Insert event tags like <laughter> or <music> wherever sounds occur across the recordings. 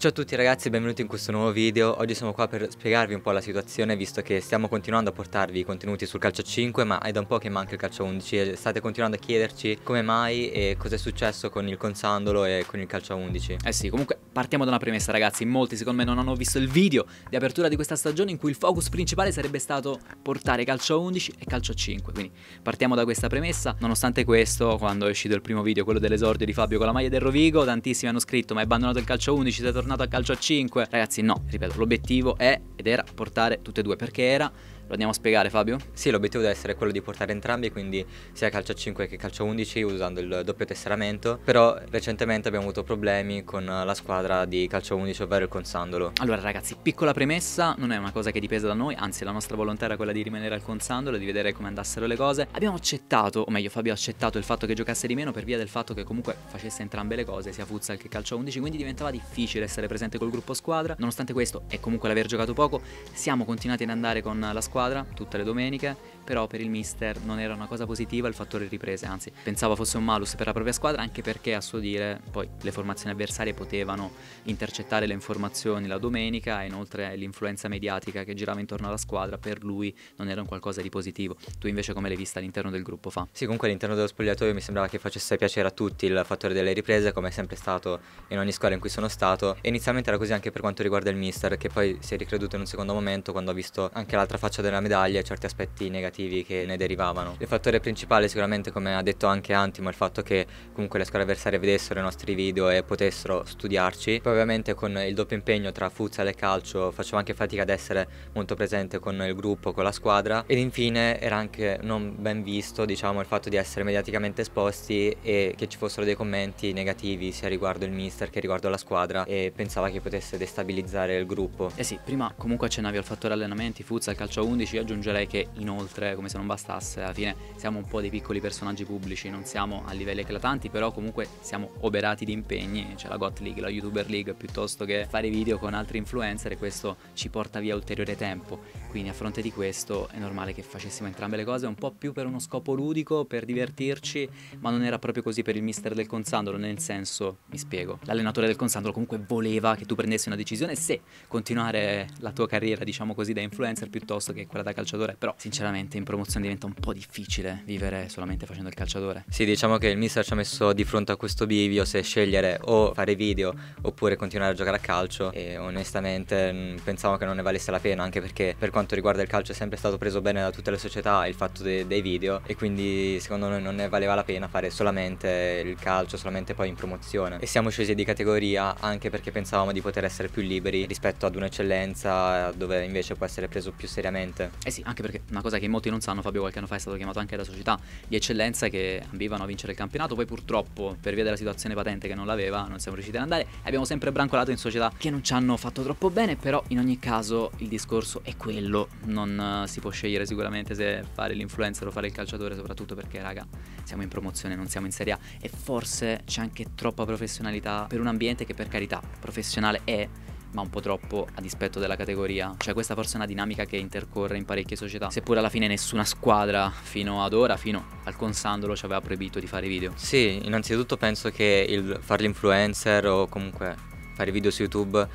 Ciao a tutti ragazzi e benvenuti in questo nuovo video, oggi siamo qua per spiegarvi un po' la situazione visto che stiamo continuando a portarvi contenuti sul calcio 5 ma è da un po' che manca il calcio 11 e state continuando a chiederci come mai e cosa è successo con il consandolo e con il calcio 11 Eh sì, comunque partiamo da una premessa ragazzi, molti secondo me non hanno visto il video di apertura di questa stagione in cui il focus principale sarebbe stato portare calcio 11 e calcio 5 quindi partiamo da questa premessa, nonostante questo quando è uscito il primo video, quello dell'esordio di Fabio con la maglia del Rovigo tantissimi hanno scritto ma hai abbandonato il calcio 11, sei tornato tornato a calcio a 5. Ragazzi, no, ripeto, l'obiettivo è ed era portare tutte e due perché era lo andiamo a spiegare Fabio? Sì, l'obiettivo deve essere quello di portare entrambi, quindi sia calcio a 5 che calcio a 11 usando il doppio tesseramento, però recentemente abbiamo avuto problemi con la squadra di calcio a 11, ovvero il Consandolo. Allora ragazzi, piccola premessa, non è una cosa che dipesa da noi, anzi la nostra volontà era quella di rimanere al Consandolo e di vedere come andassero le cose. Abbiamo accettato, o meglio Fabio ha accettato il fatto che giocasse di meno per via del fatto che comunque facesse entrambe le cose, sia futsal che calcio a 11, quindi diventava difficile essere presente col gruppo squadra. Nonostante questo e comunque l'aver giocato poco, siamo continuati ad andare con la squadra squadra tutte le domeniche però per il mister non era una cosa positiva il fattore riprese, anzi pensava fosse un malus per la propria squadra anche perché a suo dire poi le formazioni avversarie potevano intercettare le informazioni la domenica e inoltre l'influenza mediatica che girava intorno alla squadra per lui non era un qualcosa di positivo. Tu invece come l'hai vista all'interno del gruppo fa? Sì, comunque all'interno dello spogliatoio mi sembrava che facesse piacere a tutti il fattore delle riprese come è sempre stato in ogni squadra in cui sono stato e inizialmente era così anche per quanto riguarda il mister che poi si è ricreduto in un secondo momento quando ha visto anche l'altra faccia della medaglia e certi aspetti negativi negativi che ne derivavano. Il fattore principale sicuramente come ha detto anche Antimo è il fatto che comunque le scuole avversarie vedessero i nostri video e potessero studiarci. Poi ovviamente con il doppio impegno tra futsal e calcio facevo anche fatica ad essere molto presente con il gruppo, con la squadra ed infine era anche non ben visto diciamo il fatto di essere mediaticamente esposti e che ci fossero dei commenti negativi sia riguardo il mister che riguardo la squadra e pensava che potesse destabilizzare il gruppo. Eh sì, prima comunque accennavi al fattore allenamenti, futsal, calcio 11, io aggiungerei che inoltre oltre, come se non bastasse, alla fine siamo un po' dei piccoli personaggi pubblici, non siamo a livelli eclatanti, però comunque siamo oberati di impegni, c'è la Got League, la YouTuber League, piuttosto che fare video con altri influencer e questo ci porta via ulteriore tempo. Quindi a fronte di questo è normale che facessimo entrambe le cose, un po' più per uno scopo ludico, per divertirci, ma non era proprio così per il mister del Consandolo, nel senso, mi spiego, l'allenatore del Consandolo comunque voleva che tu prendessi una decisione se continuare la tua carriera, diciamo così, da influencer piuttosto che quella da calciatore, però sinceramente ovviamente in promozione diventa un po' difficile vivere solamente facendo il calciatore. Sì, diciamo che il mister ci ha messo di fronte a questo bivio se scegliere o fare video oppure continuare a giocare a calcio e onestamente mm, pensavo che non ne valesse la pena anche perché per quanto riguarda il calcio è sempre stato preso bene da tutte le società il fatto de dei video e quindi secondo noi non ne valeva la pena fare solamente il calcio, solamente poi in promozione. E siamo scesi di categoria anche perché pensavamo di poter essere più liberi rispetto ad un'eccellenza dove invece può essere preso più seriamente. Eh sì, anche perché una cosa che molto molti non sanno, Fabio qualche anno fa è stato chiamato anche da società di eccellenza che ambivano a vincere il campionato, poi purtroppo per via della situazione patente che non l'aveva non siamo riusciti ad andare e abbiamo sempre brancolato in società che non ci hanno fatto troppo bene, però in ogni caso il discorso è quello, non eh, si può scegliere sicuramente se fare l'influencer o fare il calciatore, soprattutto perché raga siamo in promozione, non siamo in Serie A e forse c'è anche troppa professionalità per un ambiente che per carità professionale è ma un po' troppo a dispetto della categoria. Cioè questa forse è una dinamica che intercorre in parecchie società, Seppure alla fine nessuna squadra fino ad ora, fino al consandolo, ci aveva proibito di fare video. Sì, innanzitutto penso che il fare l'influencer o comunque fare video su YouTube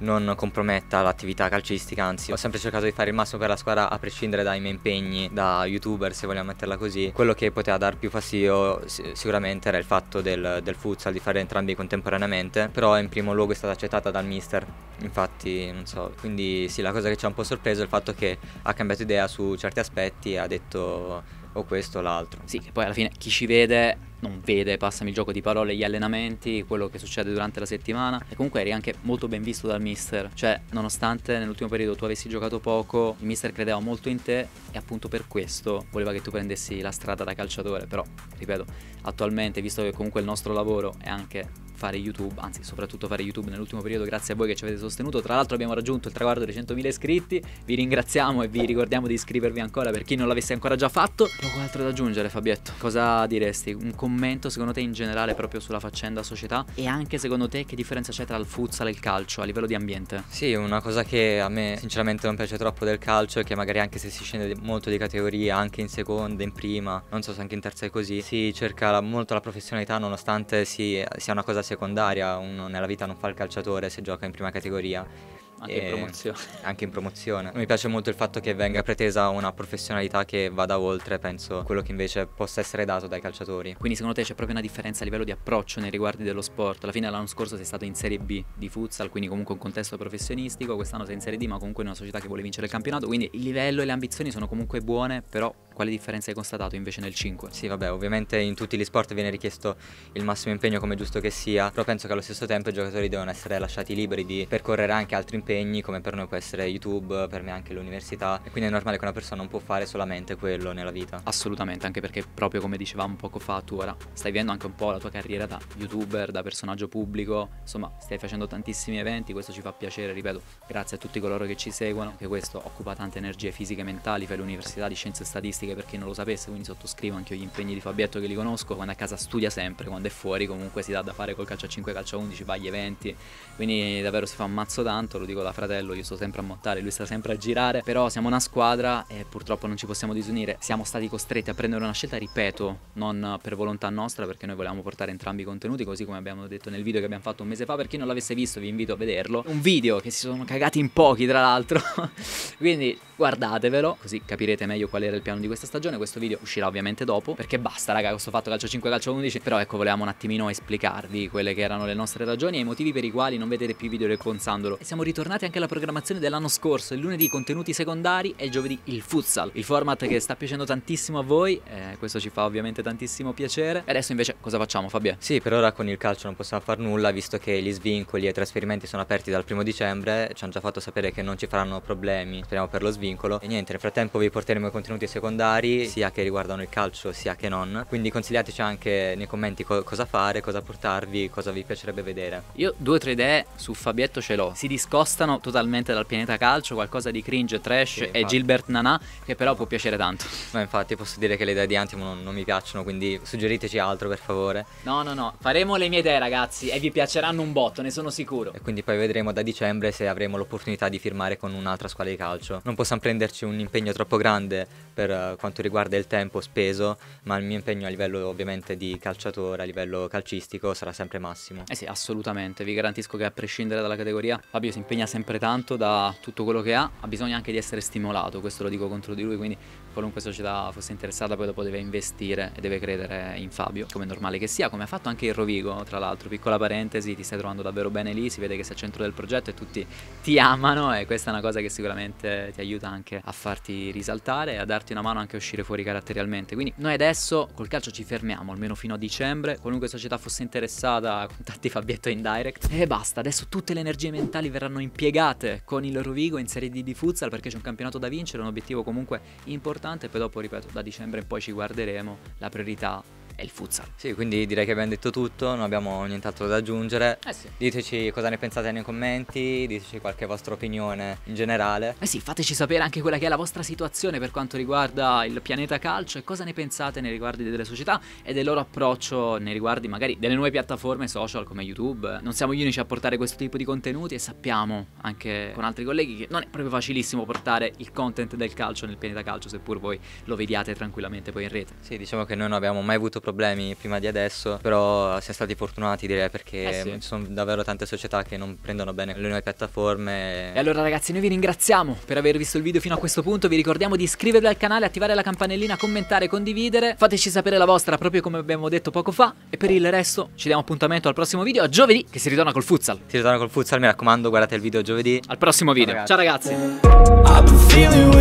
non comprometta l'attività calcistica, anzi ho sempre cercato di fare il massimo per la squadra a prescindere dai miei impegni da youtuber se vogliamo metterla così. Quello che poteva dar più fastidio sicuramente era il fatto del, del futsal, di fare entrambi contemporaneamente, però in primo luogo è stata accettata dal mister, infatti non so, quindi sì la cosa che ci ha un po' sorpreso è il fatto che ha cambiato idea su certi aspetti e ha detto o questo o l'altro. Sì, che poi alla fine chi ci vede non vede, passami il gioco di parole, gli allenamenti, quello che succede durante la settimana. E comunque eri anche molto ben visto dal mister. Cioè, nonostante nell'ultimo periodo tu avessi giocato poco, il mister credeva molto in te e appunto per questo voleva che tu prendessi la strada da calciatore. Però, ripeto, attualmente, visto che comunque il nostro lavoro è anche fare YouTube, anzi soprattutto fare YouTube nell'ultimo periodo grazie a voi che ci avete sostenuto. Tra l'altro abbiamo raggiunto il traguardo dei 100.000 iscritti, vi ringraziamo e vi ricordiamo di iscrivervi ancora per chi non l'avesse ancora già fatto. Poco altro da aggiungere Fabietto, cosa diresti? Un commento secondo te in generale proprio sulla faccenda società e anche secondo te che differenza c'è tra il futsal e il calcio a livello di ambiente? Sì, una cosa che a me sinceramente non piace troppo del calcio è che magari anche se si scende molto di categoria, anche in seconda, in prima, non so se anche in terza è così, si cerca molto la professionalità nonostante sia una cosa secondaria, uno nella vita non fa il calciatore se gioca in prima categoria. Anche in promozione. <laughs> Anche in promozione. Mi piace molto il fatto che venga pretesa una professionalità che vada oltre, penso, quello che invece possa essere dato dai calciatori. Quindi secondo te c'è proprio una differenza a livello di approccio nei riguardi dello sport? Alla fine l'anno scorso sei stato in Serie B di futsal, quindi comunque un contesto professionistico, quest'anno sei in Serie D ma comunque in una società che vuole vincere il campionato, quindi il livello e le ambizioni sono comunque buone, però quale differenza hai constatato invece nel 5? Sì, vabbè, ovviamente in tutti gli sport viene richiesto il massimo impegno come giusto che sia, però penso che allo stesso tempo i giocatori devono essere lasciati liberi di percorrere anche altri impegni, come per noi può essere YouTube, per me anche l'università, e quindi è normale che una persona non può fare solamente quello nella vita. Assolutamente, anche perché proprio come dicevamo poco fa, tu ora stai vivendo anche un po' la tua carriera da youtuber, da personaggio pubblico, insomma, stai facendo tantissimi eventi, questo ci fa piacere, ripeto, grazie a tutti coloro che ci seguono, che questo occupa tante energie fisiche e mentali, fai l'università di scienze statistiche specifiche per chi non lo sapesse, quindi sottoscrivo anche io gli impegni di Fabietto che li conosco, quando a casa studia sempre, quando è fuori comunque si dà da fare col calcio a 5, calcio a 11, va agli eventi, quindi davvero si fa un mazzo tanto, lo dico da fratello, io sto sempre a mottare, lui sta sempre a girare, però siamo una squadra e purtroppo non ci possiamo disunire, siamo stati costretti a prendere una scelta, ripeto, non per volontà nostra perché noi volevamo portare entrambi i contenuti, così come abbiamo detto nel video che abbiamo fatto un mese fa, per chi non l'avesse visto vi invito a vederlo, un video che si sono cagati in pochi tra l'altro, <laughs> quindi guardatevelo, così capirete meglio qual era il piano di questo questa stagione, questo video uscirà ovviamente dopo, perché basta raga questo fatto calcio 5 calcio 11, però ecco volevamo un attimino esplicarvi quelle che erano le nostre ragioni e i motivi per i quali non vedete più i video del Consandolo. E siamo ritornati anche alla programmazione dell'anno scorso, il lunedì contenuti secondari e il giovedì il futsal, il format che sta piacendo tantissimo a voi, eh, questo ci fa ovviamente tantissimo piacere. E adesso invece cosa facciamo Fabio? Sì, per ora con il calcio non possiamo far nulla, visto che gli svincoli e i trasferimenti sono aperti dal primo dicembre, ci hanno già fatto sapere che non ci faranno problemi, speriamo per lo svincolo. E niente, nel frattempo vi porteremo i contenuti secondari documentari, sia che riguardano il calcio sia che non. Quindi consigliateci anche nei commenti co- cosa fare, cosa portarvi, cosa vi piacerebbe vedere. Io due o tre idee su Fabietto ce l'ho. Si discostano totalmente dal pianeta calcio, qualcosa di cringe, trash sì, e Gilbert Nanà, che però può piacere tanto. Ma infatti posso dire che le idee di Antimo non, non mi piacciono, quindi suggeriteci altro per favore. No, no, no, faremo le mie idee ragazzi e vi piaceranno un botto, ne sono sicuro. E quindi poi vedremo da dicembre se avremo l'opportunità di firmare con un'altra squadra di calcio. Non possiamo prenderci un impegno troppo grande per eh, quanto riguarda il tempo speso, ma il mio impegno a livello ovviamente di calciatore, a livello calcistico, sarà sempre massimo. Eh sì, assolutamente, vi garantisco che a prescindere dalla categoria, Fabio si impegna sempre tanto da tutto quello che ha, ha bisogno anche di essere stimolato, questo lo dico contro di lui, quindi qualunque società fosse interessata poi dopo deve investire e deve credere in Fabio, come è normale che sia, come ha fatto anche il Rovigo, tra l'altro, piccola parentesi, ti stai trovando davvero bene lì, si vede che sei al centro del progetto e tutti ti amano e questa è una cosa che sicuramente ti aiuta anche a farti risaltare e a darti una mano fanno anche uscire fuori caratterialmente. Quindi noi adesso col calcio ci fermiamo, almeno fino a dicembre. Qualunque società fosse interessata, <laughs> contatti Fabietto in direct. E basta, adesso tutte le energie mentali verranno impiegate con il Rovigo in Serie D di futsal perché c'è un campionato da vincere, un obiettivo comunque importante. E Poi dopo, ripeto, da dicembre in poi ci guarderemo. La priorità è il futsal. Sì, quindi direi che abbiamo detto tutto, non abbiamo nient'altro da aggiungere. Eh sì. Diteci cosa ne pensate nei commenti, diteci qualche vostra opinione in generale. Eh sì, fateci sapere anche quella che è la vostra situazione per quanto riguarda il pianeta calcio e cosa ne pensate nei riguardi delle società e del loro approccio nei riguardi magari delle nuove piattaforme social come YouTube. Non siamo gli unici a portare questo tipo di contenuti e sappiamo anche con altri colleghi che non è proprio facilissimo portare il content del calcio nel pianeta calcio, seppur voi lo vediate tranquillamente poi in rete. Sì, diciamo che noi non abbiamo mai avuto problemi problemi prima di adesso, però siamo stati fortunati direi perché eh sì. ci sono davvero tante società che non prendono bene le nuove piattaforme. E allora ragazzi noi vi ringraziamo per aver visto il video fino a questo punto, vi ricordiamo di iscrivervi al canale, attivare la campanellina, commentare, condividere, fateci sapere la vostra proprio come abbiamo detto poco fa e per il resto ci diamo appuntamento al prossimo video, a giovedì che si ritorna col futsal. Si ritorna col futsal, mi raccomando guardate il video giovedì. Al prossimo video, ciao ragazzi. Ciao,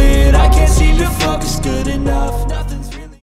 ragazzi.